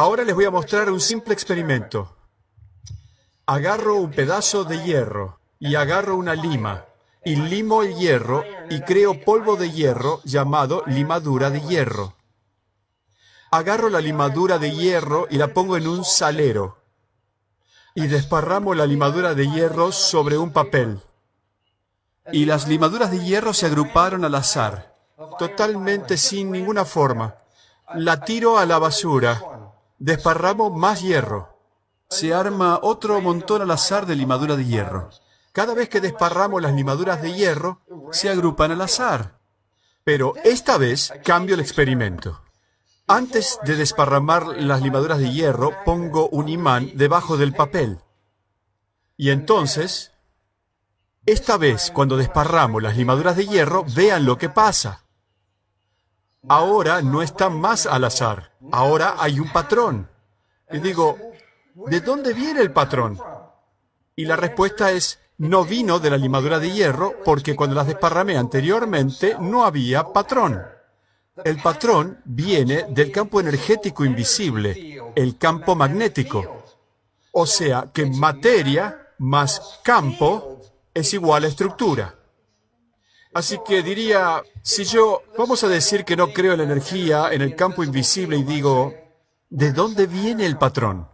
Ahora les voy a mostrar un simple experimento. Agarro un pedazo de hierro y agarro una lima y limo el hierro y creo polvo de hierro llamado limadura de hierro. Agarro la limadura de hierro y la pongo en un salero y desparramo la limadura de hierro sobre un papel. Y las limaduras de hierro se agruparon al azar, totalmente sin ninguna forma. La tiro a la basura Desparramos más hierro. Se arma otro montón al azar de limadura de hierro. Cada vez que desparramos las limaduras de hierro, se agrupan al azar. Pero esta vez cambio el experimento. Antes de desparramar las limaduras de hierro, pongo un imán debajo del papel. Y entonces, esta vez, cuando desparramos las limaduras de hierro, vean lo que pasa. Ahora no está más al azar. Ahora hay un patrón. Y digo, ¿de dónde viene el patrón? Y la respuesta es, no vino de la limadura de hierro porque cuando las desparramé anteriormente no había patrón. El patrón viene del campo energético invisible, el campo magnético. O sea que materia más campo es igual a estructura. Así que diría, si yo, vamos a decir que no creo en la energía, en el campo invisible, y digo, ¿de dónde viene el patrón?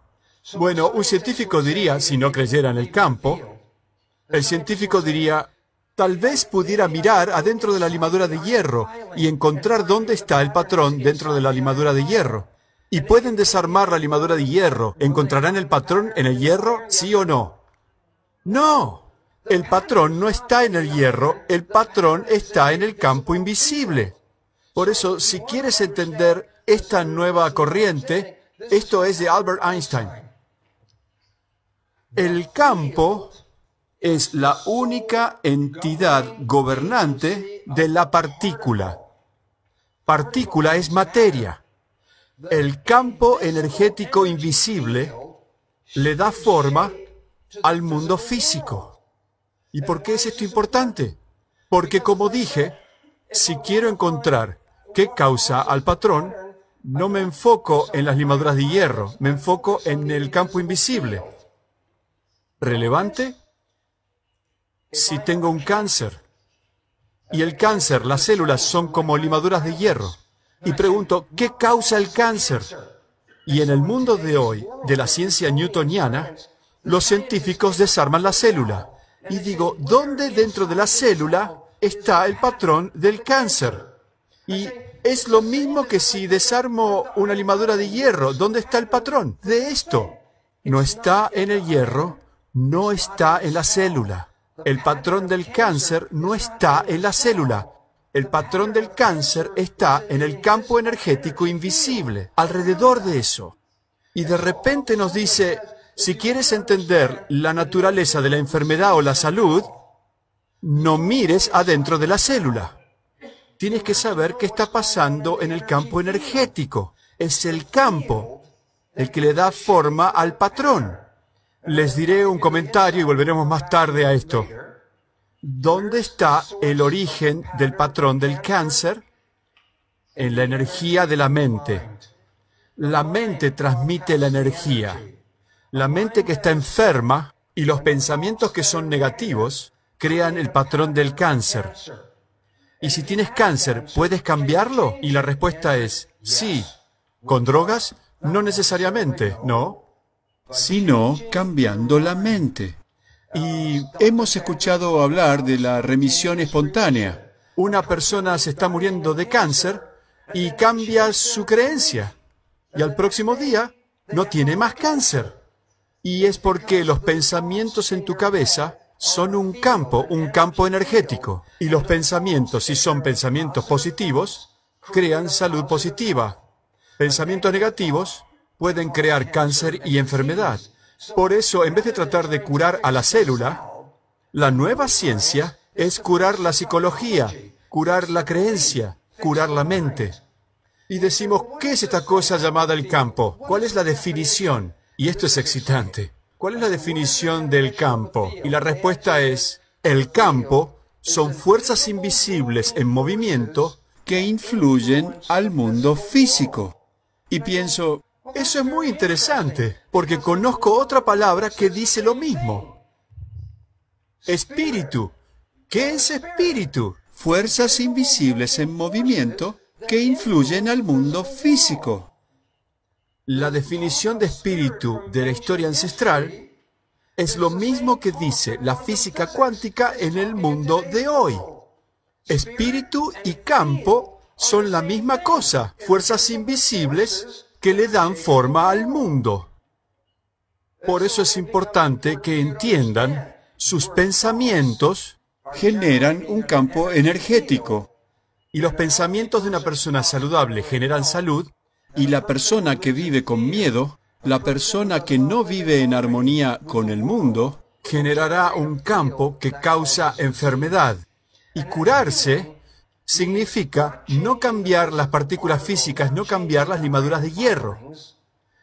Bueno, un científico diría, si no creyera en el campo, el científico diría, tal vez pudiera mirar adentro de la limadura de hierro y encontrar dónde está el patrón dentro de la limadura de hierro. Y pueden desarmar la limadura de hierro. ¿Encontrarán el patrón en el hierro? ¿Sí o no? No. El patrón no está en el hierro, el patrón está en el campo invisible. Por eso, si quieres entender esta nueva corriente, esto es de Albert Einstein. El campo es la única entidad gobernante de la partícula. Partícula es materia. El campo energético invisible le da forma al mundo físico. ¿Y por qué es esto importante? Porque como dije, si quiero encontrar qué causa al patrón, no me enfoco en las limaduras de hierro, me enfoco en el campo invisible. ¿Relevante? Si tengo un cáncer, y el cáncer, las células son como limaduras de hierro, y pregunto, ¿qué causa el cáncer? Y en el mundo de hoy, de la ciencia newtoniana, los científicos desarman la célula y digo, ¿dónde dentro de la célula está el patrón del cáncer? Y es lo mismo que si desarmo una limadura de hierro, ¿dónde está el patrón de esto? No está en el hierro, no está en la célula. El patrón del cáncer no está en la célula. El patrón del cáncer está en el campo energético invisible, alrededor de eso. Y de repente nos dice, si quieres entender la naturaleza de la enfermedad o la salud, no mires adentro de la célula. Tienes que saber qué está pasando en el campo energético. Es el campo el que le da forma al patrón. Les diré un comentario y volveremos más tarde a esto. ¿Dónde está el origen del patrón del cáncer? En la energía de la mente. La mente transmite la energía. La mente que está enferma y los pensamientos que son negativos crean el patrón del cáncer. Y si tienes cáncer, ¿puedes cambiarlo? Y la respuesta es sí. ¿Con drogas? No necesariamente, ¿no? Sino cambiando la mente. Y hemos escuchado hablar de la remisión espontánea. Una persona se está muriendo de cáncer y cambia su creencia. Y al próximo día no tiene más cáncer. Y es porque los pensamientos en tu cabeza son un campo, un campo energético. Y los pensamientos, si son pensamientos positivos, crean salud positiva. Pensamientos negativos pueden crear cáncer y enfermedad. Por eso, en vez de tratar de curar a la célula, la nueva ciencia es curar la psicología, curar la creencia, curar la mente. Y decimos, ¿qué es esta cosa llamada el campo? ¿Cuál es la definición? Y esto es excitante. ¿Cuál es la definición del campo? Y la respuesta es, el campo son fuerzas invisibles en movimiento que influyen al mundo físico. Y pienso, eso es muy interesante, porque conozco otra palabra que dice lo mismo. Espíritu. ¿Qué es espíritu? Fuerzas invisibles en movimiento que influyen al mundo físico. La definición de espíritu de la historia ancestral es lo mismo que dice la física cuántica en el mundo de hoy. Espíritu y campo son la misma cosa, fuerzas invisibles que le dan forma al mundo. Por eso es importante que entiendan, sus pensamientos generan un campo energético. Y los pensamientos de una persona saludable generan salud, y la persona que vive con miedo, la persona que no vive en armonía con el mundo, generará un campo que causa enfermedad. Y curarse significa no cambiar las partículas físicas, no cambiar las limaduras de hierro.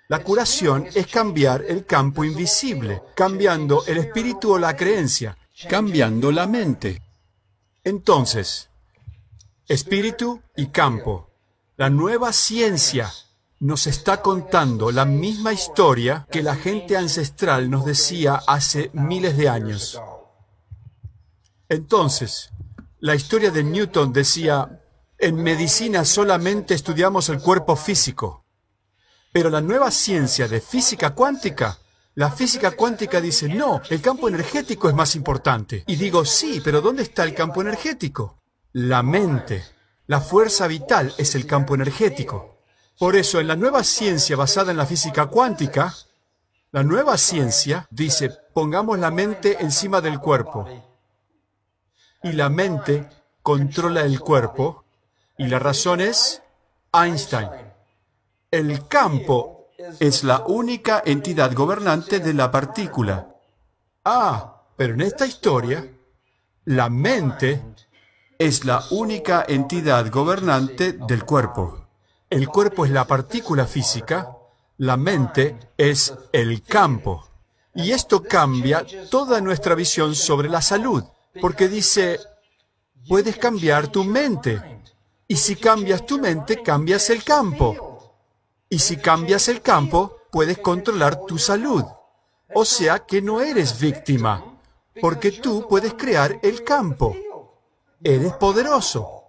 La curación es cambiar el campo invisible, cambiando el espíritu o la creencia, cambiando la mente. Entonces, espíritu y campo. La nueva ciencia nos está contando la misma historia que la gente ancestral nos decía hace miles de años. Entonces, la historia de Newton decía, en medicina solamente estudiamos el cuerpo físico, pero la nueva ciencia de física cuántica, la física cuántica dice, no, el campo energético es más importante. Y digo, sí, pero ¿dónde está el campo energético? La mente. La fuerza vital es el campo energético. Por eso, en la nueva ciencia basada en la física cuántica, la nueva ciencia dice, pongamos la mente encima del cuerpo. Y la mente controla el cuerpo. Y la razón es Einstein. El campo es la única entidad gobernante de la partícula. Ah, pero en esta historia, la mente es la única entidad gobernante del cuerpo. El cuerpo es la partícula física, la mente es el campo. Y esto cambia toda nuestra visión sobre la salud, porque dice, puedes cambiar tu mente. Y si cambias tu mente, cambias el campo. Y si cambias el campo, puedes controlar tu salud. O sea que no eres víctima, porque tú puedes crear el campo. Eres poderoso.